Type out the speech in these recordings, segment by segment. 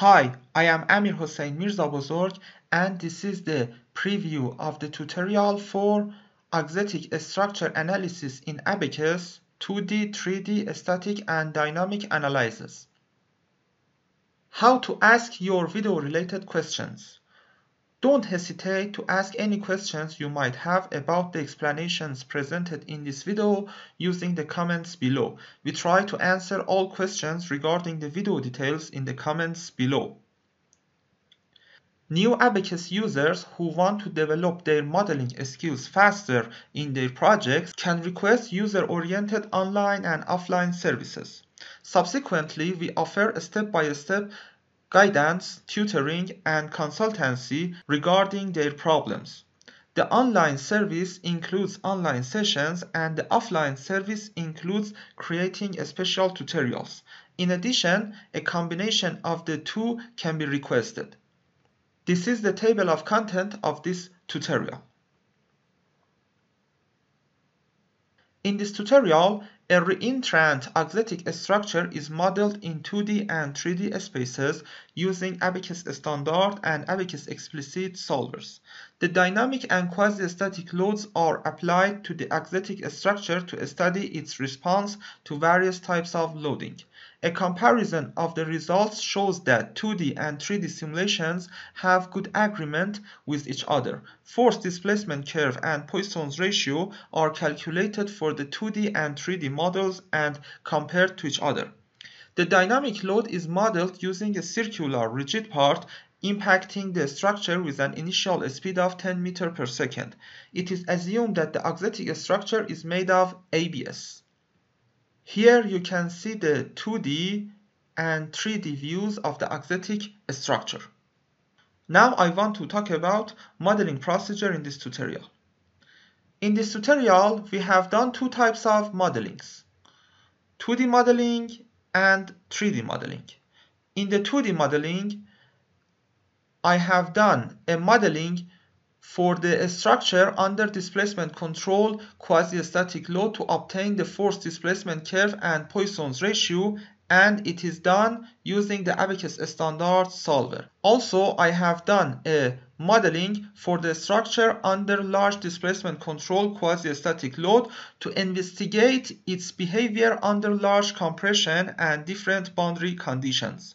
Hi, I am Amir Hossein Mirza Bozorg and this is the preview of the tutorial for Axetic Structure Analysis in Abacus 2D, 3D Static and Dynamic Analysis. How to ask your video related questions. Don't hesitate to ask any questions you might have about the explanations presented in this video using the comments below. We try to answer all questions regarding the video details in the comments below. New Abacus users who want to develop their modeling skills faster in their projects can request user-oriented online and offline services. Subsequently, we offer step-by-step -step guidance, tutoring, and consultancy regarding their problems. The online service includes online sessions and the offline service includes creating special tutorials. In addition, a combination of the two can be requested. This is the table of content of this tutorial. In this tutorial, a reentrant athletic structure is modeled in 2D and 3D spaces using Abacus Standard and Abacus Explicit solvers. The dynamic and quasi-static loads are applied to the athletic structure to study its response to various types of loading. A comparison of the results shows that 2D and 3D simulations have good agreement with each other. Force displacement curve and Poisson's ratio are calculated for the 2D and 3D models and compared to each other. The dynamic load is modeled using a circular rigid part impacting the structure with an initial speed of 10 meter per second. It is assumed that the auxiliary structure is made of ABS. Here you can see the 2D and 3D views of the axetic structure. Now I want to talk about modeling procedure in this tutorial. In this tutorial, we have done two types of modelings, 2D modeling and 3D modeling. In the 2D modeling, I have done a modeling for the structure under displacement control quasi-static law to obtain the force displacement curve and Poisson's ratio and it is done using the Abacus standard solver. Also, I have done a modeling for the structure under large displacement control quasi-static load to investigate its behavior under large compression and different boundary conditions.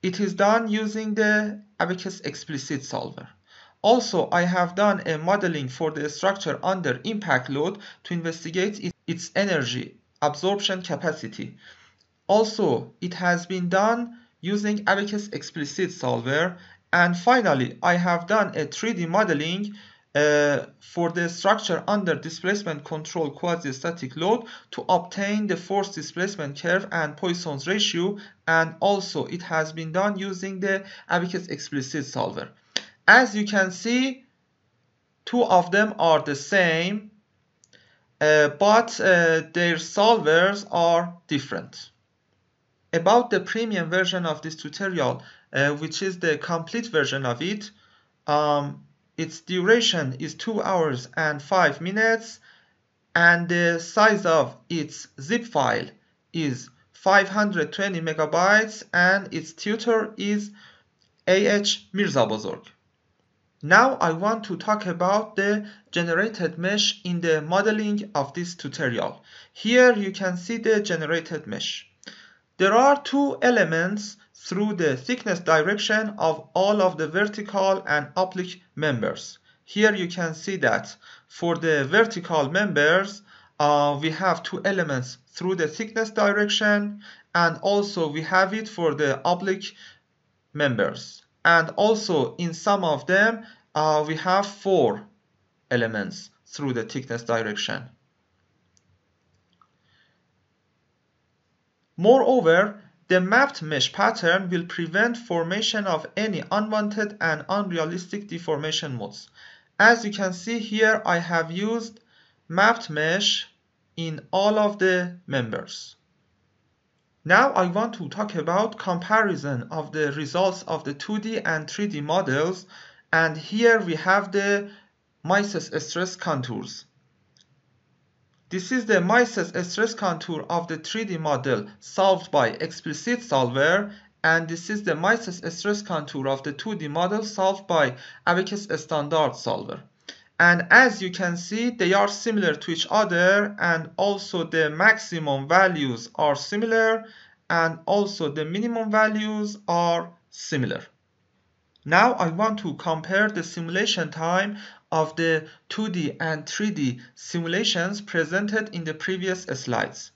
It is done using the Abacus explicit solver. Also, I have done a modeling for the structure under impact load to investigate its energy absorption capacity. Also, it has been done using Abacus Explicit Solver. And finally, I have done a 3D modeling uh, for the structure under displacement control quasi-static load to obtain the force displacement curve and Poisson's ratio. And also, it has been done using the Abacus Explicit Solver. As you can see, two of them are the same, uh, but uh, their solvers are different. About the premium version of this tutorial, uh, which is the complete version of it, um, its duration is 2 hours and 5 minutes, and the size of its zip file is 520 megabytes and its tutor is AH Mirzabozorg. Now I want to talk about the generated mesh in the modeling of this tutorial. Here you can see the generated mesh. There are two elements through the thickness direction of all of the vertical and oblique members. Here you can see that for the vertical members, uh, we have two elements through the thickness direction and also we have it for the oblique members and also in some of them uh, we have four elements through the thickness direction. Moreover, the mapped mesh pattern will prevent formation of any unwanted and unrealistic deformation modes. As you can see here, I have used mapped mesh in all of the members. Now I want to talk about comparison of the results of the 2D and 3D models and here we have the Mises stress contours. This is the Mises stress contour of the 3D model solved by explicit solver and this is the Mises stress contour of the 2D model solved by Abacus standard solver and as you can see they are similar to each other and also the maximum values are similar and also the minimum values are similar. Now I want to compare the simulation time of the 2D and 3D simulations presented in the previous slides.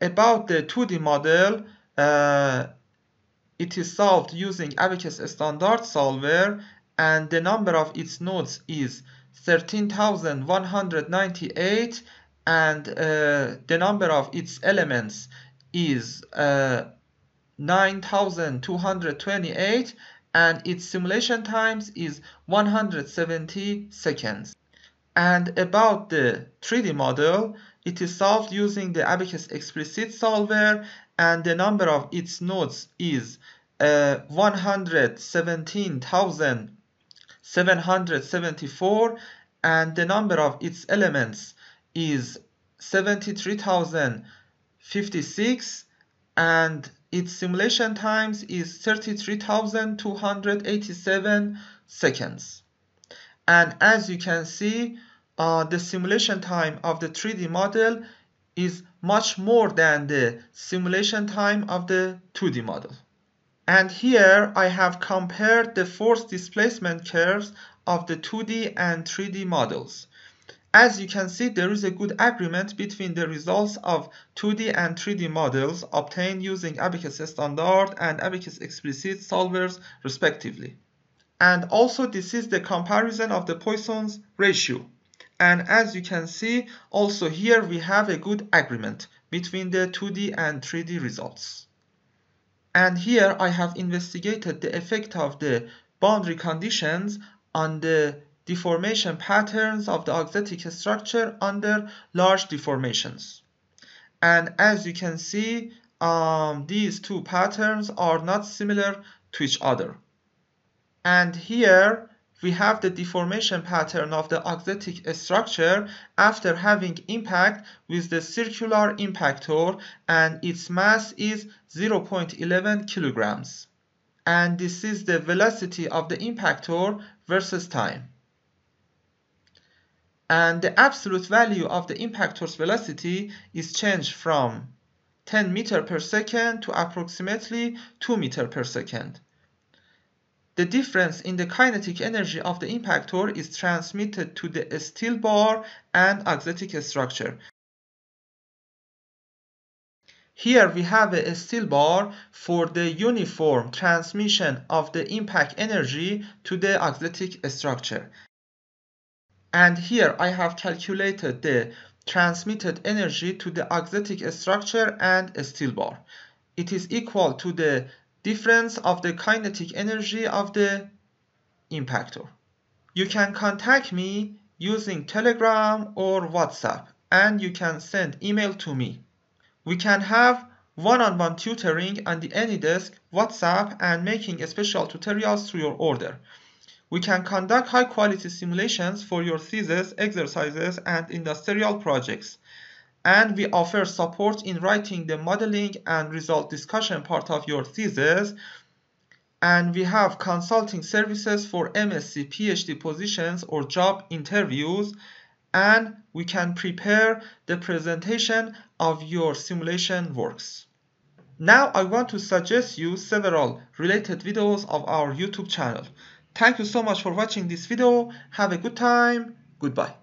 About the 2D model, uh, it is solved using Abacus Standard Solver and the number of its nodes is 13198 and uh, the number of its elements is uh, 9228 and its simulation times is 170 seconds. And about the 3D model, it is solved using the Abacus Explicit Solver and the number of its nodes is uh, 117,000 774 and the number of its elements is 73,056 and its simulation times is 33,287 seconds. And as you can see, uh, the simulation time of the 3D model is much more than the simulation time of the 2D model. And here I have compared the force displacement curves of the 2D and 3D models. As you can see, there is a good agreement between the results of 2D and 3D models obtained using Abacus Standard and Abacus Explicit solvers respectively. And also this is the comparison of the Poisson's ratio. And as you can see, also here we have a good agreement between the 2D and 3D results and here I have investigated the effect of the boundary conditions on the deformation patterns of the oxatic structure under large deformations. And as you can see, um, these two patterns are not similar to each other. And here we have the deformation pattern of the oxytic structure after having impact with the circular impactor and its mass is 0.11 kilograms. And this is the velocity of the impactor versus time. And the absolute value of the impactor's velocity is changed from 10 meter per second to approximately 2 meter per second. The difference in the kinetic energy of the impactor is transmitted to the steel bar and axetic structure. Here we have a steel bar for the uniform transmission of the impact energy to the axetic structure. And here I have calculated the transmitted energy to the axetic structure and steel bar. It is equal to the difference of the kinetic energy of the impactor. You can contact me using Telegram or WhatsApp and you can send email to me. We can have one-on-one -on -one tutoring on the AnyDesk, WhatsApp and making special tutorials through your order. We can conduct high-quality simulations for your thesis, exercises and industrial projects and we offer support in writing the modeling and result discussion part of your thesis and we have consulting services for MSc PhD positions or job interviews and we can prepare the presentation of your simulation works. Now I want to suggest you several related videos of our YouTube channel. Thank you so much for watching this video. Have a good time. Goodbye.